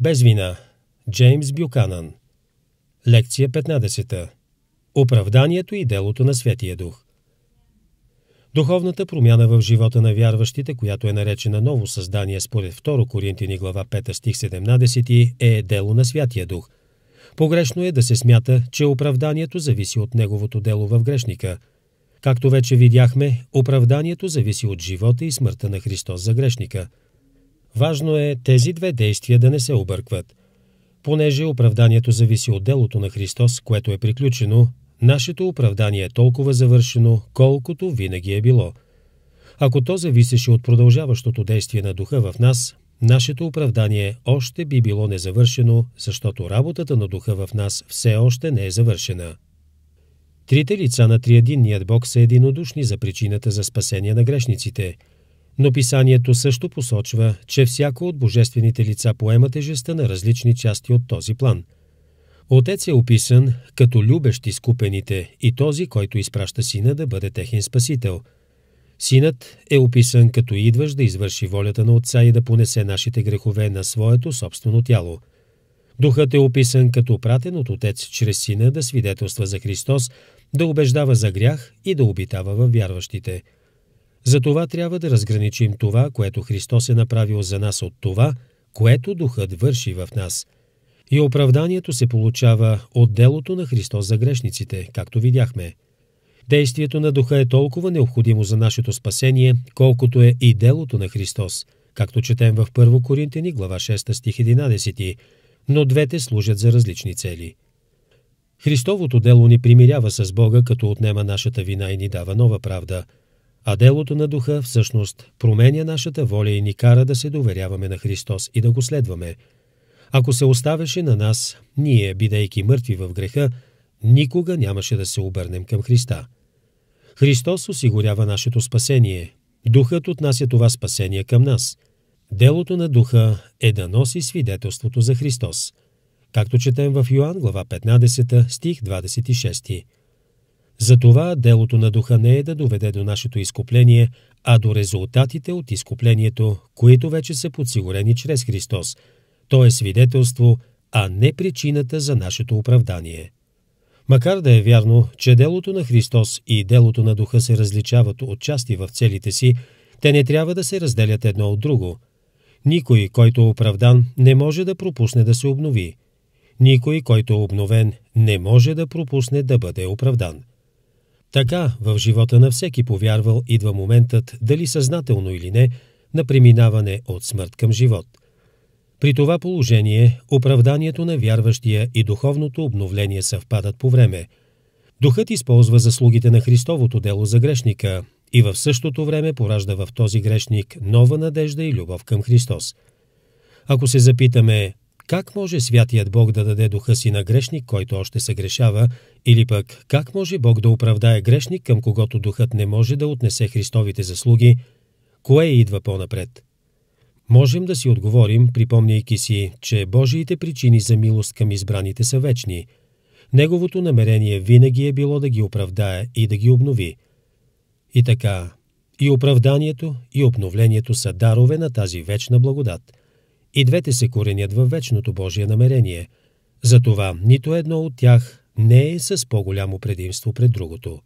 Без вина. Джеймс Бюканан. Лекция 15. Оправданието и делото на Светия Дух. Духовната промяна в живота на вярващите, която е наречена ново създание според 2 Коринтини глава 5 стих 17, е дело на Святия Дух. Погрешно е да се смята, че оправданието зависи от неговото дело в грешника. Както вече видяхме, оправданието зависи от живота и смъртта на Христос за грешника – Важно е тези две действия да не се объркват. Понеже оправданието зависи от делото на Христос, което е приключено, нашето оправдание е толкова завършено, колкото винаги е било. Ако то зависеше от продължаващото действие на Духа в нас, нашето оправдание още би било незавършено, защото работата на Духа в нас все още не е завършена. Трите лица на триединният Бог са единодушни за причината за спасение на грешниците – но писанието също посочва, че всяко от божествените лица поема тежеста на различни части от този план. Отец е описан като любещ изкупените и този, който изпраща сина да бъде техен спасител. Синът е описан като идващ да извърши волята на отца и да понесе нашите грехове на своето собствено тяло. Духът е описан като пратен от отец чрез сина да свидетелства за Христос, да убеждава за грях и да обитава във вярващите – затова трябва да разграничим това, което Христос е направил за нас от това, което Духът върши в нас. И оправданието се получава от делото на Христос за грешниците, както видяхме. Действието на Духа е толкова необходимо за нашето спасение, колкото е и делото на Христос, както четем в 1 Коринтини, глава 6, стих 11, но двете служат за различни цели. Христовото дело ни примирява с Бога, като отнема нашата вина и ни дава нова правда – а делото на духа всъщност променя нашата воля и ни кара да се доверяваме на Христос и да го следваме. Ако се оставяше на нас, ние, бидейки мъртви в греха, никога нямаше да се обърнем към Христа. Христос осигурява нашето спасение. Духът отнася това спасение към нас. Делото на Духа е да носи свидетелството за Христос. Както четем в Йоанн, глава 15 стих 26. Затова делото на духа не е да доведе до нашето изкупление, а до резултатите от изкуплението, които вече са подсигурени чрез Христос. То е свидетелство, а не причината за нашето оправдание. Макар да е вярно, че делото на Христос и делото на Духа се различават от части в целите си, те не трябва да се разделят едно от друго. Никой, който е оправдан, не може да пропусне да се обнови. Никой, който е обновен, не може да пропусне да бъде оправдан. Така в живота на всеки повярвал идва моментът, дали съзнателно или не, на преминаване от смърт към живот. При това положение оправданието на вярващия и духовното обновление съвпадат по време. Духът използва заслугите на Христовото дело за грешника и в същото време поражда в този грешник нова надежда и любов към Христос. Ако се запитаме как може святият Бог да даде духа си на грешник, който още се грешава, или пък как може Бог да оправдае грешник, към когото духът не може да отнесе Христовите заслуги, кое идва по-напред? Можем да си отговорим, припомняйки си, че Божиите причини за милост към избраните са вечни. Неговото намерение винаги е било да ги оправдае и да ги обнови. И така, и оправданието, и обновлението са дарове на тази вечна благодат – и двете се коренят във вечното Божие намерение. Затова нито едно от тях не е с по-голямо предимство пред другото.